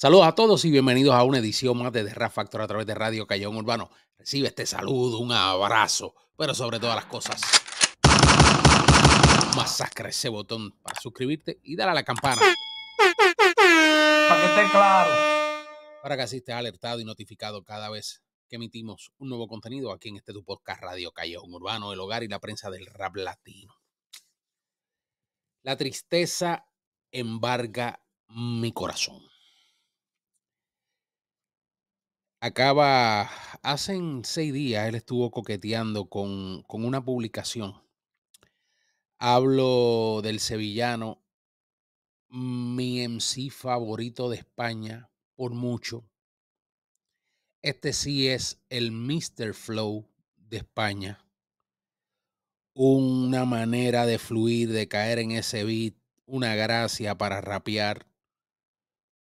Saludos a todos y bienvenidos a una edición más de The Factor a través de Radio Callejón Urbano. Recibe este saludo, un abrazo, pero sobre todas las cosas, masacra ese botón para suscribirte y dar a la campana. Para que esté claro. Para que así estés alertado y notificado cada vez que emitimos un nuevo contenido aquí en este tu podcast Radio Callejón Urbano, el hogar y la prensa del rap latino. La tristeza embarga mi corazón acaba, hace seis días él estuvo coqueteando con, con una publicación. Hablo del sevillano, mi MC favorito de España por mucho. Este sí es el Mr. Flow de España. Una manera de fluir, de caer en ese beat, una gracia para rapear.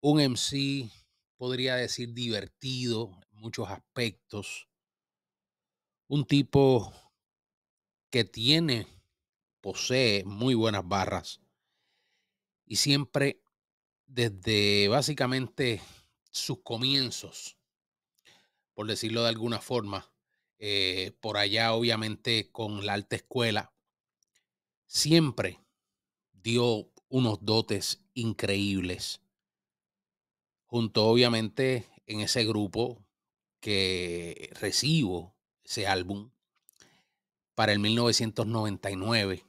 Un MC podría decir divertido en muchos aspectos. Un tipo que tiene, posee muy buenas barras y siempre desde básicamente sus comienzos, por decirlo de alguna forma, eh, por allá obviamente con la alta escuela, siempre dio unos dotes increíbles junto obviamente en ese grupo que recibo ese álbum para el 1999,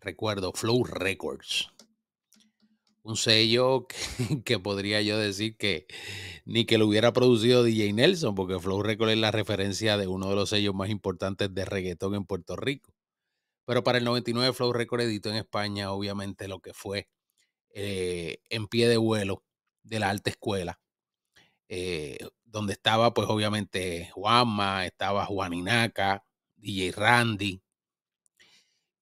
recuerdo, Flow Records. Un sello que, podría yo decir que ni que lo hubiera producido DJ Nelson, porque Flow Records es la referencia de uno de los sellos más importantes de reggaetón en Puerto Rico. Pero para el 99 Flow Records editó en España, obviamente, lo que fue eh, en pie de vuelo, de la alta escuela, eh, donde estaba pues obviamente Juanma, estaba Juan Inaca, DJ Randy,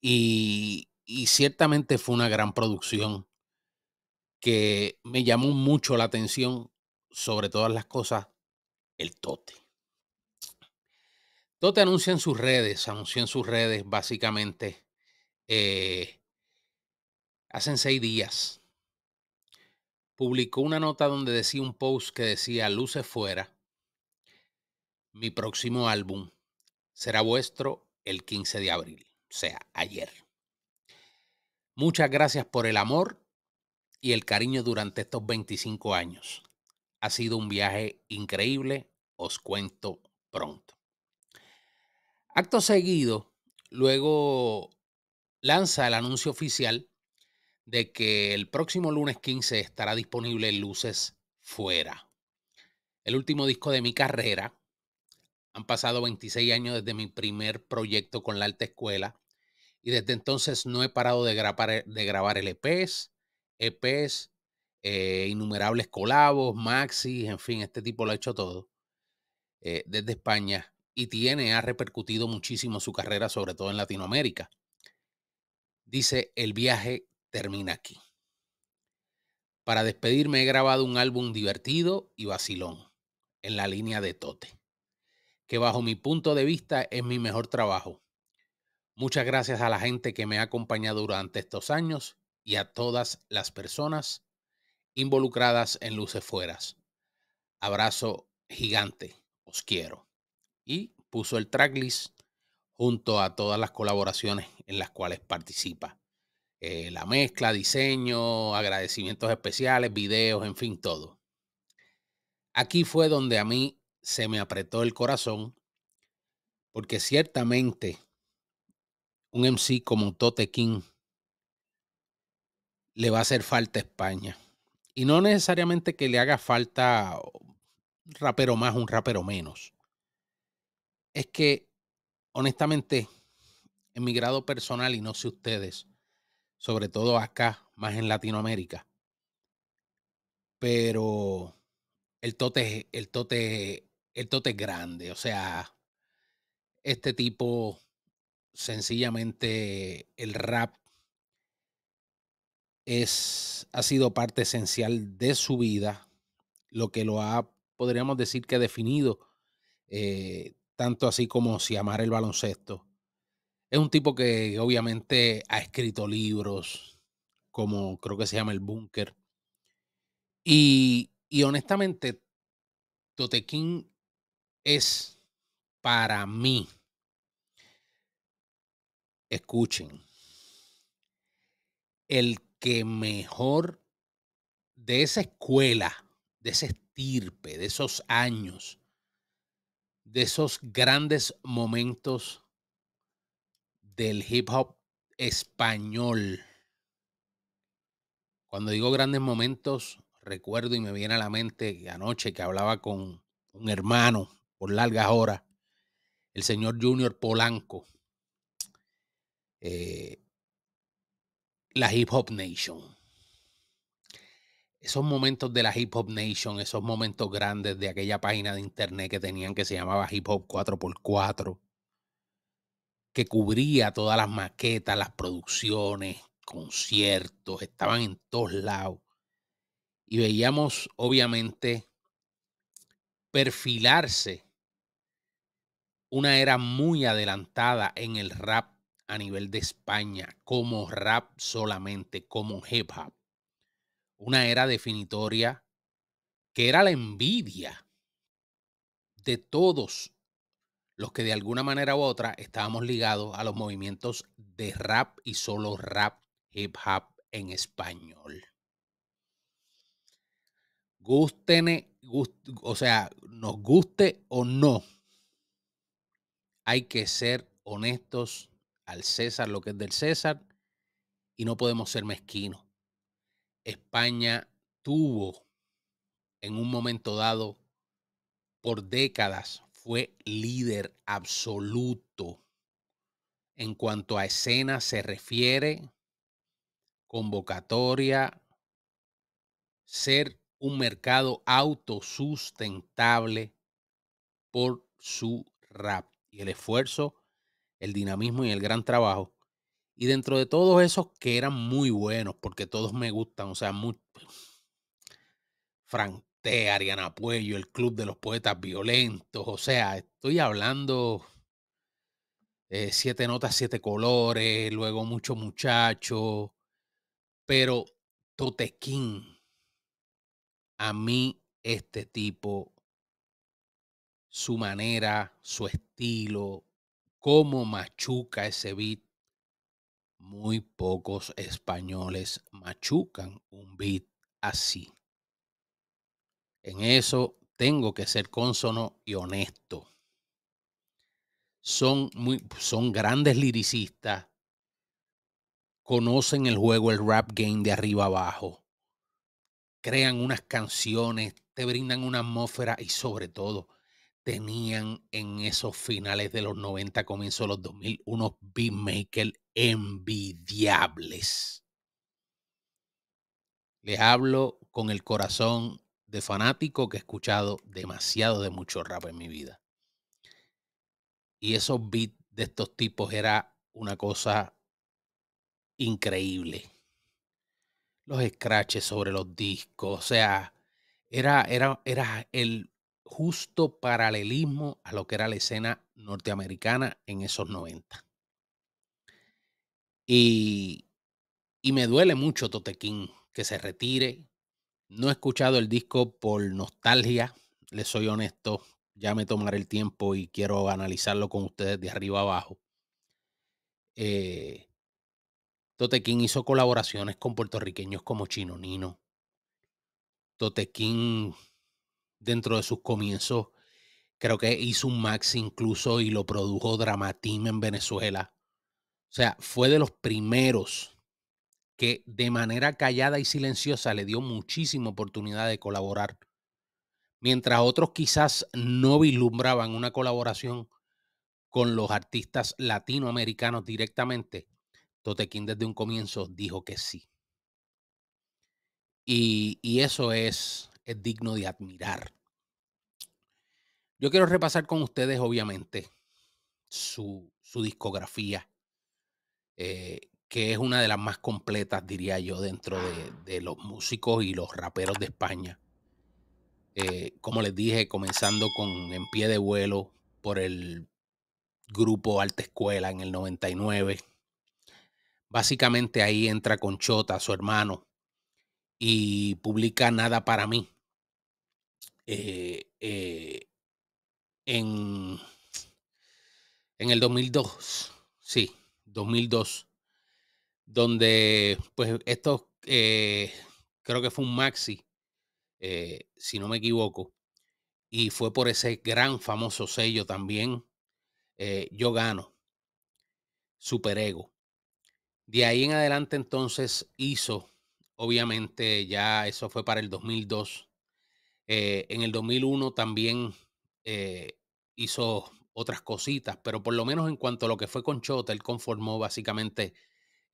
y, ciertamente fue una gran producción que me llamó mucho la atención, sobre todas las cosas, el Tote. Tote anuncia en sus redes, anunció en sus redes básicamente eh, hacen seis días publicó una nota donde decía un post que decía, luces fuera, mi próximo álbum será vuestro el 15 de abril, o sea, ayer. Muchas gracias por el amor y el cariño durante estos 25 años. Ha sido un viaje increíble, os cuento pronto. Acto seguido, luego lanza el anuncio oficial de que el próximo lunes 15 estará disponible Luces Fuera. El último disco de mi carrera. Han pasado 26 años desde mi primer proyecto con la Alta Escuela y desde entonces no he parado de grabar, eh, de grabar LPs, e EPs, eh, innumerables colabos, maxis, en fin, este tipo lo ha hecho todo eh, desde España y tiene, ha repercutido muchísimo su carrera, sobre todo en Latinoamérica. Dice, el viaje termina aquí. Para despedirme he grabado un álbum divertido y vacilón, en la línea de Tote, que bajo mi punto de vista es mi mejor trabajo. Muchas gracias a la gente que me ha acompañado durante estos años y a todas las personas involucradas en Luces Fueras. Abrazo gigante, os quiero. Y puso el tracklist junto a todas las colaboraciones en las cuales participa. Eh, la mezcla, diseño, agradecimientos especiales, videos, en fin, todo. Aquí fue donde a mí se me apretó el corazón, porque ciertamente un MC como Tote King le va a hacer falta a España. Y no necesariamente que le haga falta un rapero más, un rapero menos. Es que, honestamente, en mi grado personal, y no sé ustedes, sobre todo acá, más en Latinoamérica. Pero el tote, el tote, el tote es grande. O sea, este tipo, sencillamente, el rap es, ha sido parte esencial de su vida, lo que lo ha, podríamos decir que ha definido, eh, tanto así como si amar el baloncesto es un tipo que obviamente ha escrito libros, como creo que se llama El Búnker. Y, y honestamente, Totequín es para mí. Escuchen. El que mejor de esa escuela, de ese estirpe, de esos años, de esos grandes momentos del hip hop español. Cuando digo grandes momentos, recuerdo y me viene a la mente anoche que hablaba con un hermano por largas horas, el señor Junior Polanco, eh, la Hip Hop Nation. Esos momentos de la Hip Hop Nation, esos momentos grandes de aquella página de internet que tenían que se llamaba Hip Hop 4x4 que cubría todas las maquetas, las producciones, conciertos, estaban en todos lados. Y veíamos, obviamente, perfilarse una era muy adelantada en el rap a nivel de España, como rap solamente, como hip hop. Una era definitoria que era la envidia de todos los que de alguna manera u otra estábamos ligados a los movimientos de rap y solo rap hip hop en español. Gusten, o sea, nos guste o no, hay que ser honestos al César lo que es del César y no podemos ser mezquinos. España tuvo en un momento dado por décadas fue líder absoluto en cuanto a escena se refiere, convocatoria, ser un mercado autosustentable por su rap y el esfuerzo, el dinamismo y el gran trabajo. Y dentro de todos esos que eran muy buenos, porque todos me gustan, o sea, muy... Frank, Ariana Puello, el Club de los Poetas Violentos. O sea, estoy hablando de eh, siete notas, siete colores, luego mucho muchacho. Pero Totequín, a mí este tipo, su manera, su estilo, cómo machuca ese beat. Muy pocos españoles machucan un beat así. En eso tengo que ser consono y honesto. Son, muy, son grandes liricistas, conocen el juego, el rap game de arriba abajo, crean unas canciones, te brindan una atmósfera y sobre todo tenían en esos finales de los 90, comienzo de los 2000, unos beatmakers envidiables. Les hablo con el corazón de fanático que he escuchado demasiado de mucho rap en mi vida. Y esos beats de estos tipos era una cosa increíble. Los scratches sobre los discos, o sea, era, era, era el justo paralelismo a lo que era la escena norteamericana en esos 90. Y, y me duele mucho Totequín que se retire, no he escuchado el disco por nostalgia, les soy honesto, ya me tomaré el tiempo y quiero analizarlo con ustedes de arriba abajo. Eh, Totequín hizo colaboraciones con puertorriqueños como Chino Nino. Totequín, dentro de sus comienzos, creo que hizo un max incluso y lo produjo Dramatim en Venezuela. O sea, fue de los primeros que de manera callada y silenciosa le dio muchísima oportunidad de colaborar. Mientras otros quizás no vislumbraban una colaboración con los artistas latinoamericanos directamente, Totequín desde un comienzo dijo que sí. Y, eso es, es digno de admirar. Yo quiero repasar con ustedes, obviamente, su, discografía. Eh, que es una de las más completas, diría yo, dentro de, ah. los músicos y los raperos de España. Eh, como les dije, comenzando con En Pie de Vuelo por el grupo Alta Escuela en el 99. Básicamente ahí entra Conchota, su hermano, y publica Nada para mí. Eh, eh, en, en el 2002, sí, 2002 donde pues esto eh, creo que fue un maxi, eh, si no me equivoco, y fue por ese gran famoso sello también, eh, Yo Gano, Superego. De ahí en adelante entonces hizo, obviamente ya eso fue para el 2002. en el 2001 también hizo otras cositas, pero por lo menos en cuanto a lo que fue con Chota, él conformó básicamente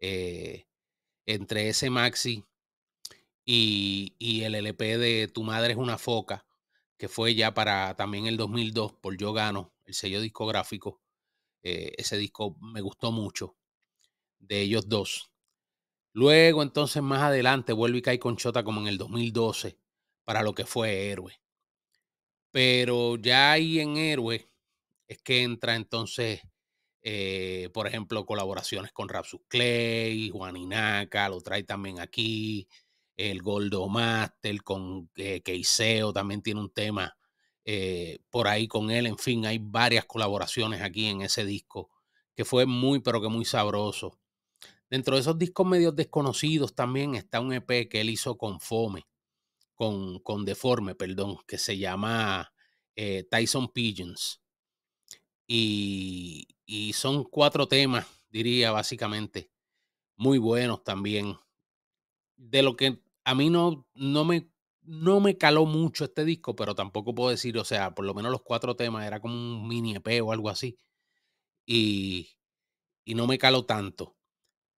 eh, entre ese maxi y, el LP de Tu Madre es una foca, que fue ya para también el 2002 por Yo Gano, el sello discográfico. Eh, ese disco me gustó mucho, de ellos dos. Luego, entonces, más adelante, vuelve y cae con Chota como en el 2012, para lo que fue Héroe. Pero ya ahí en Héroe es que entra entonces eh, por ejemplo, colaboraciones con Rapsus Clay, Juan Inaca, lo trae también aquí. El Goldo Master con eh, Keiseo también tiene un tema eh, por ahí con él. En fin, hay varias colaboraciones aquí en ese disco que fue muy, pero que muy sabroso. Dentro de esos discos medios desconocidos también está un EP que él hizo con Fome, con, con Deforme, perdón, que se llama Tyson Pigeons. Y, y son cuatro temas, diría básicamente, muy buenos también. De lo que a mí no, no, me, no me caló mucho este disco, pero tampoco puedo decir, o sea, por lo menos los cuatro temas era como un mini EP o algo así. Y, y no me caló tanto.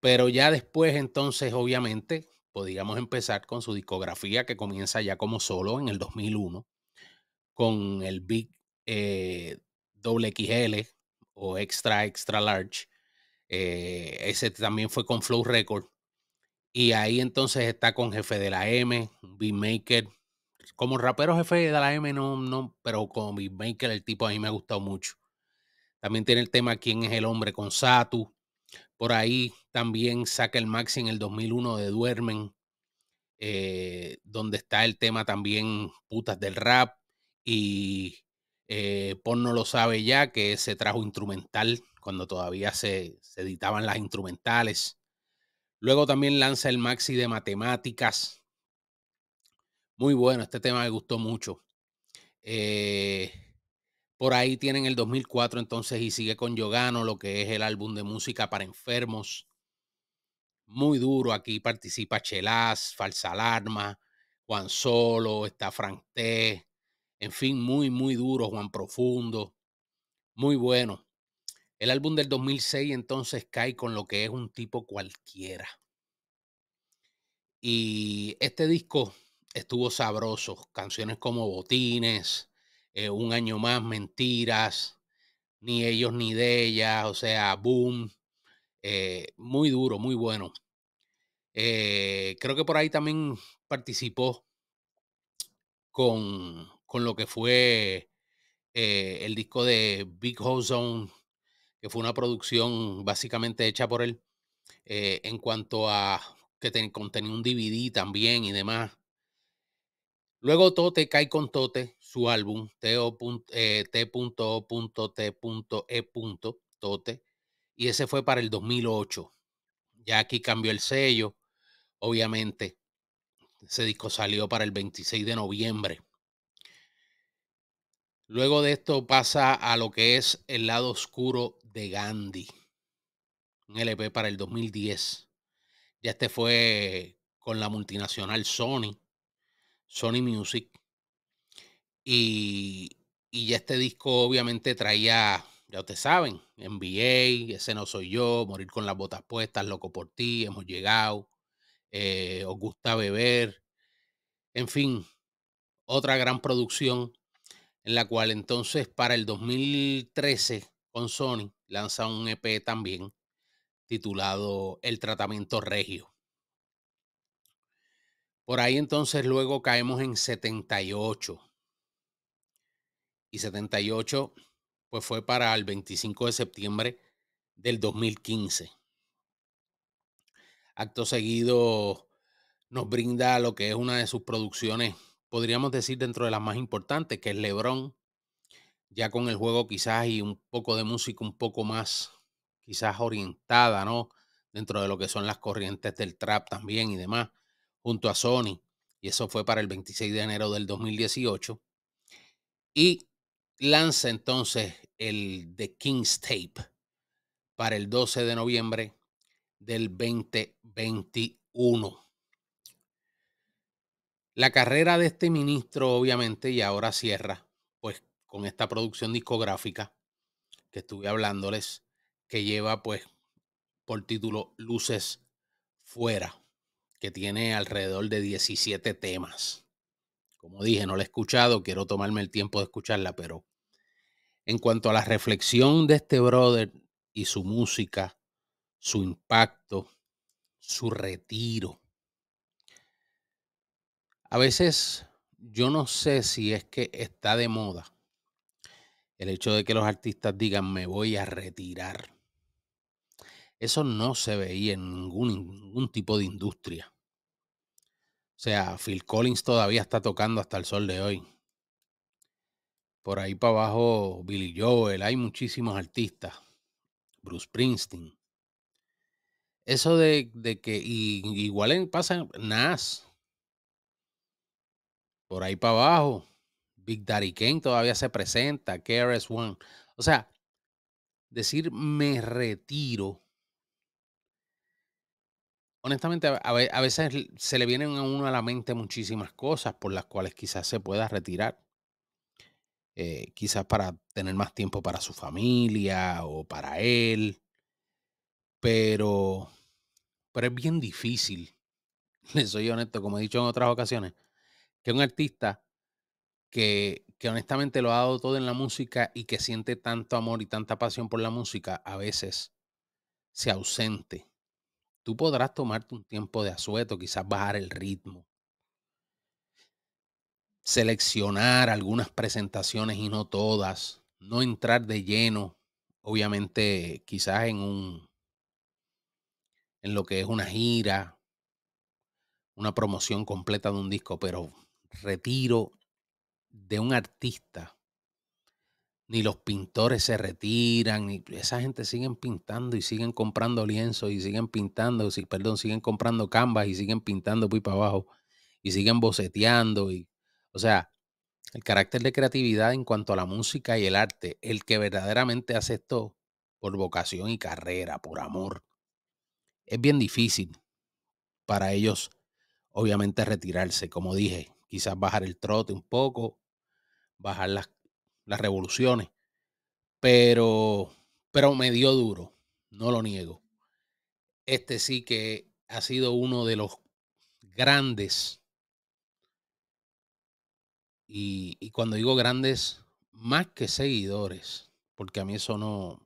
Pero ya después, entonces, obviamente, podríamos pues, empezar con su discografía que comienza ya como solo en el 2001, con el Big eh, doble XL o extra, extra large. Eh, ese también fue con Flow Record. Y ahí entonces está con Jefe de la M, Beatmaker. Como rapero Jefe de la M, no, no, pero con Beatmaker el tipo a mí me ha gustado mucho. También tiene el tema ¿Quién es el hombre? con Satu. Por ahí también saca el Maxi en el 2001 de Duermen, eh, donde está el tema también Putas del Rap y eh, Pon no lo sabe ya, que se trajo instrumental cuando todavía se, editaban las instrumentales. Luego también lanza el maxi de matemáticas. Muy bueno, este tema me gustó mucho. Eh, por ahí tienen el 2004 entonces y sigue con Yogano, lo que es el álbum de música para enfermos. Muy duro, aquí participa Chelaz, Falsa Alarma, Juan Solo, está Frank T, en fin, muy, muy duro, Juan Profundo. Muy bueno. El álbum del 2006 entonces cae con lo que es un tipo cualquiera. Y este disco estuvo sabroso. Canciones como Botines, eh, Un año más, Mentiras, Ni ellos ni de ellas, o sea, Boom. Eh, muy duro, muy bueno. Eh, creo que por ahí también participó con con lo que fue eh, el disco de Big Hole Zone, que fue una producción básicamente hecha por él, eh, en cuanto a que tenía contenía un DVD también y demás. Luego Tote cae con Tote, su álbum, T.O.T.E. Eh, Tote, y ese fue para el 2008. Ya aquí cambió el sello, obviamente. Ese disco salió para el 26 de noviembre Luego de esto pasa a lo que es el lado oscuro de Gandhi. Un LP para el 2010. Ya este fue con la multinacional Sony, Sony Music. Y, ya este disco obviamente traía, ya ustedes saben, NBA, Ese no soy yo, Morir con las botas puestas, Loco por ti, Hemos llegado, eh, Os gusta beber. En fin, otra gran producción en la cual entonces para el 2013 con Sony lanza un EP también titulado El tratamiento regio. Por ahí entonces luego caemos en 78. Y 78 pues fue para el 25 de septiembre del 2015. Acto seguido nos brinda lo que es una de sus producciones podríamos decir dentro de las más importantes, que es Lebron, ya con el juego quizás y un poco de música un poco más quizás orientada, ¿no? Dentro de lo que son las corrientes del trap también y demás, junto a Sony. Y eso fue para el 26 de enero del 2018. Y lanza entonces el The King's Tape para el 12 de noviembre del 2021. La carrera de este ministro, obviamente, y ahora cierra, pues con esta producción discográfica que estuve hablándoles, que lleva, pues, por título Luces Fuera, que tiene alrededor de 17 temas. Como dije, no la he escuchado, quiero tomarme el tiempo de escucharla, pero en cuanto a la reflexión de este brother y su música, su impacto, su retiro, a veces yo no sé si es que está de moda el hecho de que los artistas digan me voy a retirar. Eso no se veía en ningún, tipo de industria. O sea, Phil Collins todavía está tocando hasta el sol de hoy. Por ahí para abajo, Billy Joel, hay muchísimos artistas. Bruce Springsteen. Eso de, que igual pasa Nas. Por ahí para abajo, Big Daddy Kane todavía se presenta, KRS-One. O sea, decir me retiro. Honestamente, a veces se le vienen a uno a la mente muchísimas cosas por las cuales quizás se pueda retirar. Eh, quizás para tener más tiempo para su familia o para él. Pero, pero es bien difícil. Les soy honesto, como he dicho en otras ocasiones que un artista que, que honestamente lo ha dado todo en la música y que siente tanto amor y tanta pasión por la música, a veces se ausente. Tú podrás tomarte un tiempo de asueto, quizás bajar el ritmo, seleccionar algunas presentaciones y no todas, no entrar de lleno, obviamente quizás en un en lo que es una gira, una promoción completa de un disco, pero retiro de un artista, ni los pintores se retiran, ni esa gente siguen pintando y siguen comprando lienzos y siguen pintando, perdón, siguen comprando canvas y siguen pintando y para abajo y siguen boceteando y o sea, el carácter de creatividad en cuanto a la música y el arte, el que verdaderamente hace esto por vocación y carrera, por amor, es bien difícil para ellos obviamente retirarse, como dije, quizás bajar el trote un poco, bajar las, revoluciones, pero, pero me dio duro, no lo niego. Este sí que ha sido uno de los grandes y, y, cuando digo grandes, más que seguidores, porque a mí eso no,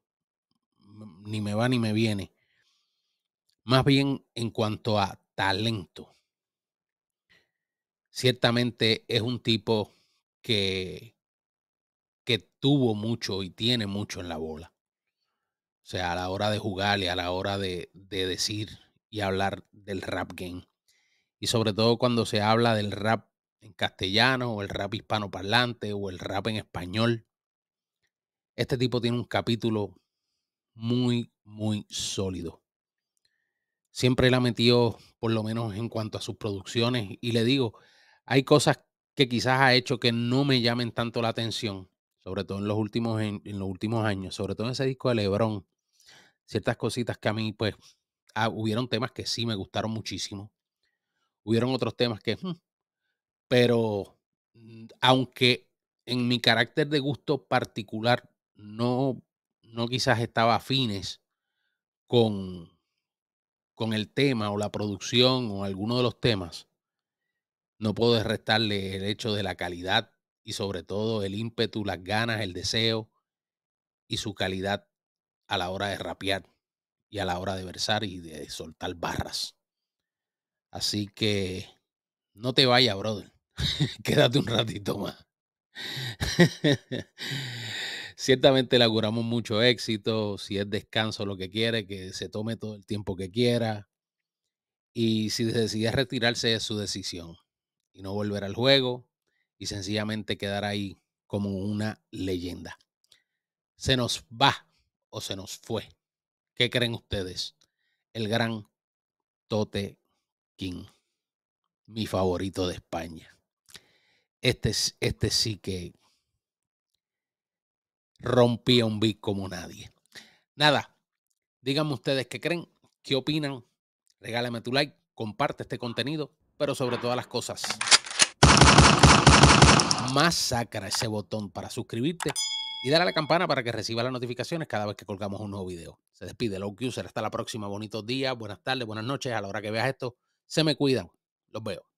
ni me va ni me viene. Más bien en cuanto a talento ciertamente es un tipo que, que tuvo mucho y tiene mucho en la bola. O sea, a la hora de jugarle, a la hora de, de decir y hablar del rap game. Y sobre todo cuando se habla del rap en castellano o el rap hispanoparlante o el rap en español. Este tipo tiene un capítulo muy, muy sólido. Siempre la metió, por lo menos en cuanto a sus producciones, y le digo, hay cosas que quizás ha hecho que no me llamen tanto la atención, sobre todo en los últimos, en, los últimos años, sobre todo en ese disco de Lebron, ciertas cositas que a mí, pues, ah, hubieron temas que sí me gustaron muchísimo, hubieron otros temas que, hmm", pero mm, aunque en mi carácter de gusto particular no, no quizás estaba afines con, con el tema o la producción o alguno de los temas, no puedo restarle el hecho de la calidad y sobre todo el ímpetu, las ganas, el deseo y su calidad a la hora de rapear y a la hora de versar y de soltar barras. Así que no te vayas, brother. Quédate un ratito más. Ciertamente le auguramos mucho éxito. Si es descanso lo que quiere, que se tome todo el tiempo que quiera. Y si decide retirarse, es su decisión y no volver al juego y sencillamente quedar ahí como una leyenda. Se nos va o se nos fue. ¿Qué creen ustedes? El gran Tote King, mi favorito de España. Este, este sí que rompía un beat como nadie. Nada, díganme ustedes qué creen, qué opinan. Regálame tu like, comparte este contenido pero sobre todas las cosas, masacra ese botón para suscribirte y dar a la campana para que reciba las notificaciones cada vez que colgamos un nuevo video. Se despide Low User. Hasta la próxima. Bonitos días, buenas tardes, buenas noches. A la hora que veas esto, se me cuidan. Los veo.